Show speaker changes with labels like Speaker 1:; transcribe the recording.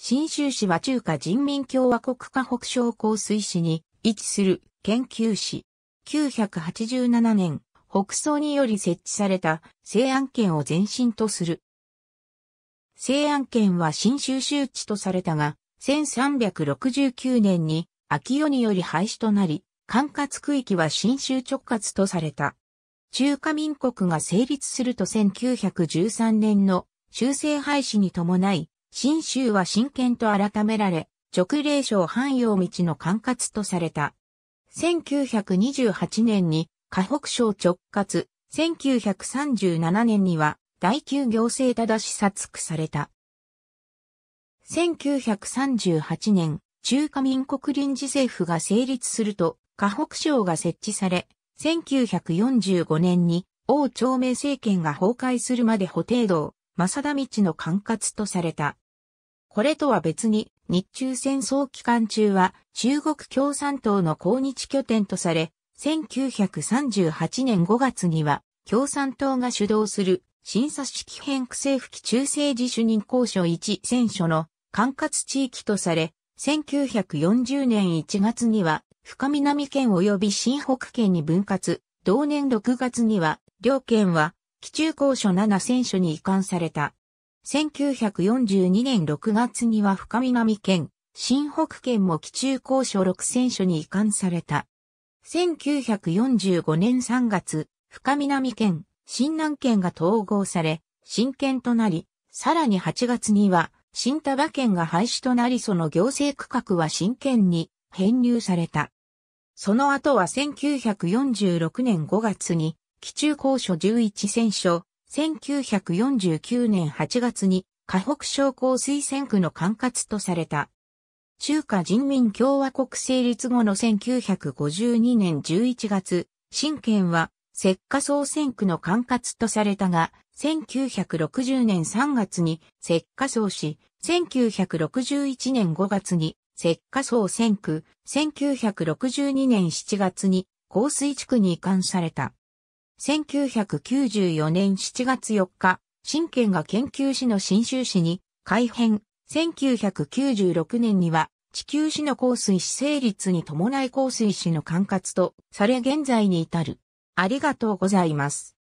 Speaker 1: 新州市は中華人民共和国河北省高水市に位置する研究市。987年、北宋により設置された西安県を前身とする。西安県は新州州地とされたが、1369年に秋代により廃止となり、管轄区域は新州直轄とされた。中華民国が成立すると1913年の修正廃止に伴い、新州は新県と改められ、直令省汎用道の管轄とされた。1928年に河北省直轄、1937年には第九行政ただし殺区された。1938年、中華民国臨時政府が成立すると、河北省が設置され、1945年に王朝明政権が崩壊するまで補定道、正田道の管轄とされた。これとは別に、日中戦争期間中は中国共産党の抗日拠点とされ、1938年5月には共産党が主導する審査式編区政府機中政治主任公渉。1選書の管轄地域とされ、1940年1月には深南県及び新北県に分割、同年6月には両県は基中高所7選手に移管された。1942年6月には深南県、新北県も基中高所6選手に移管された。1945年3月、深南県、新南県が統合され、新県となり、さらに8月には、新多場県が廃止となりその行政区画は新県に編入された。その後は1946年5月に基中高所11選書、1949年8月に、河北省高推薦区の管轄とされた。中華人民共和国成立後の1952年11月、新県は、石化総選区の管轄とされたが、1960年3月に石化総市、1961年5月に石化総選区、1962年7月に降水地区に移管された。1994年7月4日、新県が研究史の新州市に改編。1996年には地球史の降水史成立に伴い降水史の管轄とされ現在に至る。ありがとうございます。